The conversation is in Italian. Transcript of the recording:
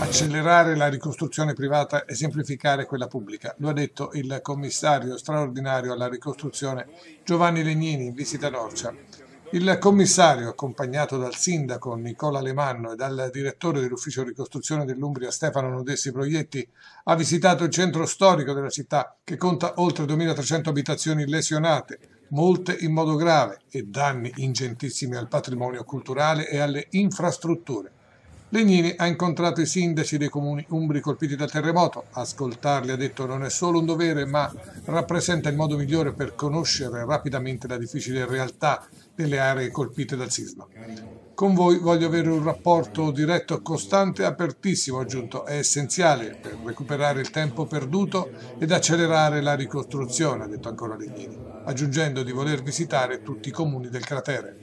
accelerare la ricostruzione privata e semplificare quella pubblica. Lo ha detto il commissario straordinario alla ricostruzione Giovanni Legnini in visita a Norcia. Il commissario, accompagnato dal sindaco Nicola Lemanno e dal direttore dell'ufficio ricostruzione dell'Umbria Stefano Nodessi Proietti, ha visitato il centro storico della città che conta oltre 2.300 abitazioni lesionate, molte in modo grave e danni ingentissimi al patrimonio culturale e alle infrastrutture. Legnini ha incontrato i sindaci dei comuni umbri colpiti dal terremoto. Ascoltarli, ha detto, non è solo un dovere, ma rappresenta il modo migliore per conoscere rapidamente la difficile realtà delle aree colpite dal sisma. Con voi voglio avere un rapporto diretto, costante e apertissimo, aggiunto. È essenziale per recuperare il tempo perduto ed accelerare la ricostruzione, ha detto ancora Legnini, aggiungendo di voler visitare tutti i comuni del cratere.